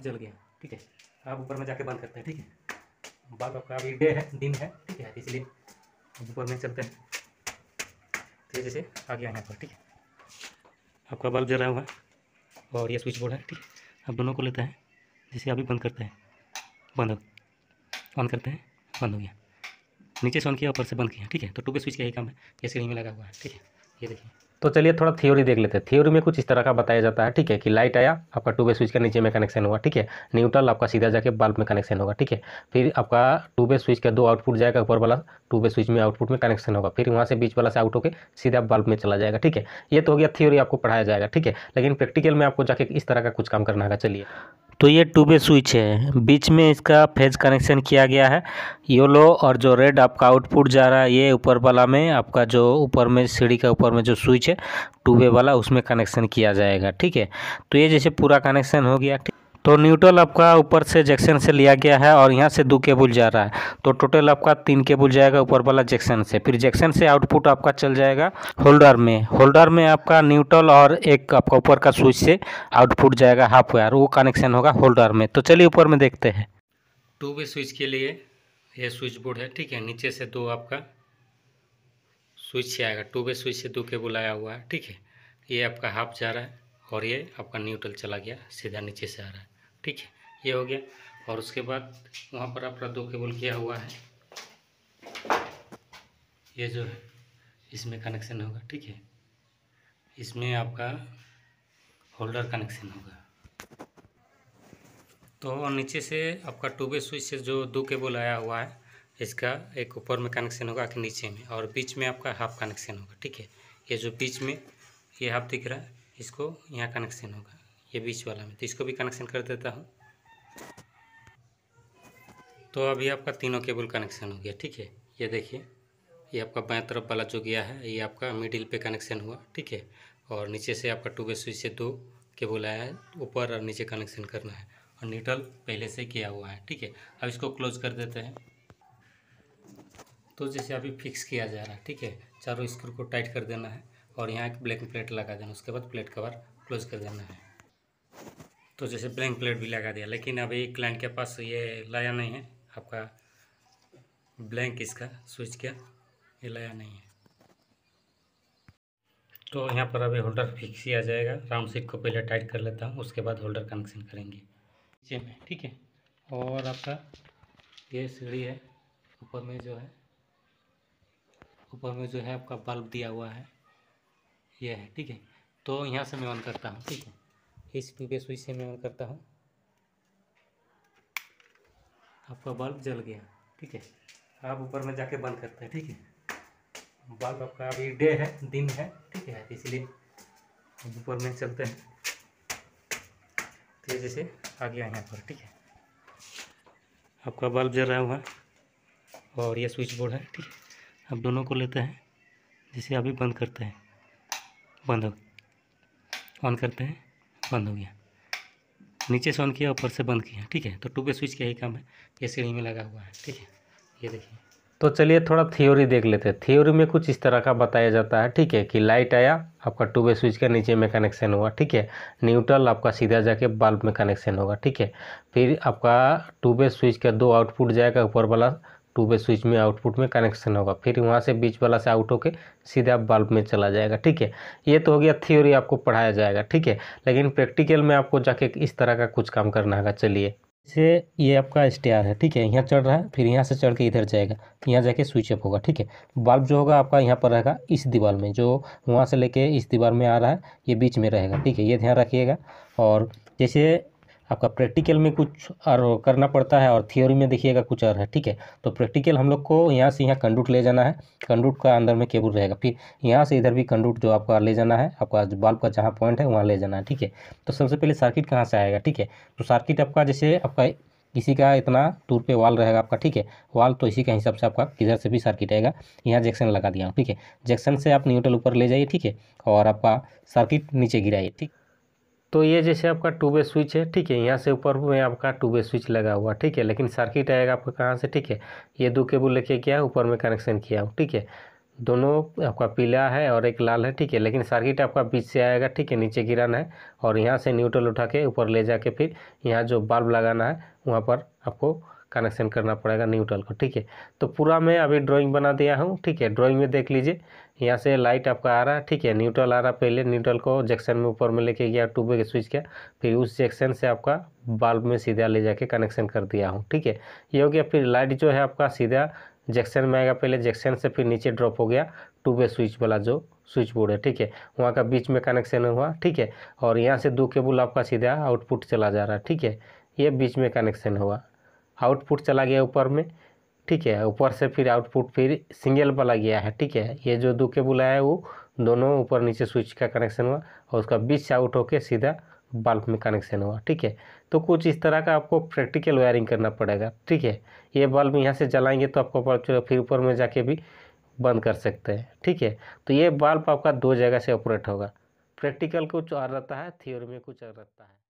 जल गया ठीक है आप ऊपर में जाके बंद करते हैं ठीक है बाल आपका अभी डे है दिन है ठीक है इसलिए ऊपर में चलते हैं तेजी तो से आ गया पर ठीक है आपका बल्ब जला हुआ हुआ और ये स्विच बोर्ड है ठीक है आप दोनों को लेते हैं जैसे अभी बंद करते हैं बंद हो ऑन करते हैं बंद हो गया नीचे से ऑन किया ऊपर से बंद किया ठीक है तो टूबे स्विच का ही काम है ये सीढ़ी में लगा हुआ है ठीक है ये देखिए तो चलिए थोड़ा थ्योरी देख लेते हैं थ्योरी में कुछ इस तरह का बताया जाता है ठीक है कि लाइट आया आपका ट्यूबे स्विच का नीचे में कनेक्शन हुआ ठीक है न्यूट्रल आपका सीधा जाके बल्ब में कनेक्शन होगा ठीक है फिर आपका ट्यूबे स्विच का दो आउटपुट जाएगा ऊपर वाला ट्यूबे स्विच में आउटपुट में कनेक्शन होगा फिर वहाँ से बीच वाला से आउट होकर सीधा बल्ब में चला जाएगा ठीक है ये तो हो गया थ्योरी आपको पढ़ाया जाएगा ठीक है लेकिन प्रैक्टिकल में आपको जाके इस तरह का कुछ काम करना होगा चलिए तो ये टू स्विच है बीच में इसका फेज कनेक्शन किया गया है येलो और जो रेड आपका आउटपुट जा रहा है ये ऊपर वाला में आपका जो ऊपर में सीढ़ी का ऊपर में जो स्विच है टू वाला उसमें कनेक्शन किया जाएगा ठीक है तो ये जैसे पूरा कनेक्शन हो गया तो न्यूट्रल आपका ऊपर से जैक्शन से लिया गया है और यहाँ से दो केबुल जा रहा है तो टोटल आपका तीन केबुल जाएगा ऊपर वाला जैक्शन से फिर जैक्शन से आउटपुट आपका चल जाएगा होल्डर में होल्डर में आपका न्यूट्रल और एक आपका ऊपर का स्विच से आउटपुट जाएगा हाफ वायर वो कनेक्शन होगा होल्डर में तो चलिए ऊपर में देखते हैं टू वे स्विच के लिए यह स्विच बोर्ड है ठीक है नीचे से दो आपका स्विच से आएगा टू वे स्विच से दो केबुल आया हुआ है ठीक है ये आपका हाफ जा रहा है और ये आपका न्यूट्रल चला गया सीधा नीचे से आ रहा है ठीक है ये हो गया और उसके बाद वहाँ पर आपका दो केबल किया हुआ है ये जो है इसमें कनेक्शन होगा ठीक है इसमें आपका होल्डर कनेक्शन होगा तो नीचे से आपका टूबे स्विच से जो दो केबल आया हुआ है इसका एक ऊपर में कनेक्शन होगा कि नीचे में और बीच में आपका हाफ कनेक्शन होगा ठीक है ये जो बीच में ये हाफ दिख रहा है इसको यहाँ कनेक्शन होगा ये बीच वाला में तो इसको भी कनेक्शन कर देता हूँ तो अभी आपका तीनों केबल कनेक्शन हो गया ठीक है ये देखिए ये आपका बाएं तरफ वाला जो गया है ये आपका मिडिल पे कनेक्शन हुआ ठीक है और नीचे से आपका टू स्विच से दो केबल आया है ऊपर और नीचे कनेक्शन करना है और निडल पहले से किया हुआ है ठीक है अब इसको क्लोज कर देते हैं तो जैसे अभी फिक्स किया जा रहा है ठीक है चारों स्क्रू को टाइट कर देना है और यहाँ एक ब्लैक प्लेट लगा देना उसके बाद प्लेट कवर क्लोज कर देना है तो जैसे ब्लैंक प्लेट भी लगा दिया लेकिन अभी क्लाइंट के पास ये लाया नहीं है आपका ब्लैंक इसका स्विच का ये लाया नहीं है तो यहाँ पर अभी होल्डर फिक्स ही आ जाएगा राउंड सीट को पहले टाइट कर लेता हूँ उसके बाद होल्डर कनेक्शन करेंगे जी में ठीक है और आपका ये सीढ़ी है ऊपर में जो है ऊपर में जो है आपका बल्ब दिया हुआ है ये है ठीक है तो यहाँ से मैं ऑन करता हूँ ठीक है इस टू के स्विच से मैं ऑन करता हूँ आपका बल्ब जल गया ठीक है आप ऊपर में जाके बंद करते हैं ठीक है बल्ब आपका अभी डे है दिन है ठीक है इसलिए ऊपर में चलते हैं तेजी जैसे आ गया यहाँ पर ठीक है आपका बल्ब जल रहा हुआ और ये स्विच बोर्ड है ठीक है आप दोनों को लेते हैं जैसे अभी बंद करते हैं बंद ऑन करते हैं बंद हो गया नीचे से ऑन किया ऊपर से बंद किया ठीक है तो टू पे स्विच का ही काम है ये सीढ़ी में लगा हुआ है ठीक है ये देखिए तो चलिए थोड़ा थ्योरी देख लेते हैं थ्योरी में कुछ इस तरह का बताया जाता है ठीक है कि लाइट आया आपका टू वे स्विच का नीचे में कनेक्शन हुआ ठीक है न्यूट्रल आपका सीधा जाके बल्ब में कनेक्शन होगा ठीक है फिर आपका टू वे स्विच का दो आउटपुट जाएगा ऊपर वाला टू वे स्विच में आउटपुट में कनेक्शन होगा फिर वहाँ से बीच वाला से आउट होके सीधा बल्ब में चला जाएगा ठीक है ये तो हो गया थ्योरी आपको पढ़ाया जाएगा ठीक है लेकिन प्रैक्टिकल में आपको जाके इस तरह का कुछ काम करना होगा चलिए इसे ये आपका स्टेयर है ठीक है यहाँ चढ़ रहा है फिर यहाँ से चढ़ के इधर जाएगा यहाँ जाके स्विच अप होगा ठीक है बल्ब जो होगा आपका यहाँ पर रहेगा इस दीवार में जो वहाँ से लेके इस दीवार में आ रहा है ये बीच में रहेगा ठीक है ये ध्यान रखिएगा और जैसे आपका प्रैक्टिकल में कुछ और करना पड़ता है और थियोरी में देखिएगा कुछ और है ठीक है तो प्रैक्टिकल हम लोग को यहाँ से यहाँ कंडूट ले जाना है कंडूट का अंदर में केबल रहेगा फिर यहाँ से इधर भी कंडूट जो आपका ले जाना है आपका बल्ब का जहाँ पॉइंट है वहाँ ले जाना है ठीक है तो सबसे पहले सर्किट कहाँ से आएगा ठीक है तो सर्किट आपका जैसे आपका इसी का इतना दूर पे वाल रहेगा आपका ठीक है वाल तो इसी के हिसाब से आपका किधर से भी सर्किट आएगा यहाँ जैक्सन लगा दिया ठीक है जैक्सन से आप न्यूट्रल ऊपर ले जाइए ठीक है और आपका सर्किट नीचे गिराइए ठीक तो ये जैसे आपका टू वे स्विच है ठीक है यहाँ से ऊपर में आपका टू वे स्विच लगा हुआ ठीक है लेकिन सर्किट आएगा आपका कहाँ से ठीक है ये दो केबल लेके क्या ऊपर में कनेक्शन किया हूँ ठीक है दोनों आपका पीला है और एक लाल है ठीक है लेकिन सर्किट आपका बीच से आएगा ठीक है नीचे गिराना है और यहाँ से न्यूट्रल उठा के ऊपर ले जाके फिर यहाँ जो बल्ब लगाना है वहाँ पर आपको कनेक्शन करना पड़ेगा न्यूट्रल को ठीक है तो पूरा मैं अभी ड्राइंग बना दिया हूँ ठीक है ड्राइंग में देख लीजिए यहाँ से लाइट आपका आ रहा है ठीक है न्यूट्रल आ रहा पहले न्यूट्रल को जैक्शन में ऊपर में लेके गया ट्यूब के स्विच किया फिर उस जैक्शन से आपका बल्ब में सीधा ले जाके कनेक्शन कर दिया हूँ ठीक है ये हो गया फिर लाइट जो है आपका सीधा जैक्शन में आएगा पहले जैक्शन से फिर नीचे ड्रॉप हो गया टू वे स्विच वाला जो स्विच बोर्ड है ठीक है वहाँ का बीच में कनेक्शन हुआ ठीक है और यहाँ से दो केबल आपका सीधा आउटपुट चला जा रहा है ठीक है ये बीच में कनेक्शन हुआ आउटपुट चला गया ऊपर में ठीक है ऊपर से फिर आउटपुट फिर सिंगल वाला गया है ठीक है ये जो दो केबुल आया है वो दोनों ऊपर नीचे स्विच का कनेक्शन हुआ और उसका बीच से आउट होके सीधा बल्ब में कनेक्शन हुआ ठीक है तो कुछ इस तरह का आपको प्रैक्टिकल वायरिंग करना पड़ेगा ठीक है ये बल्ब यहाँ से जलाएंगे तो आपको पता फिर ऊपर में जाके भी बंद कर सकते हैं ठीक है तो ये बल्ब आपका दो जगह से ऑपरेट होगा प्रैक्टिकल कुछ और रहता है थियोरी में कुछ और रहता है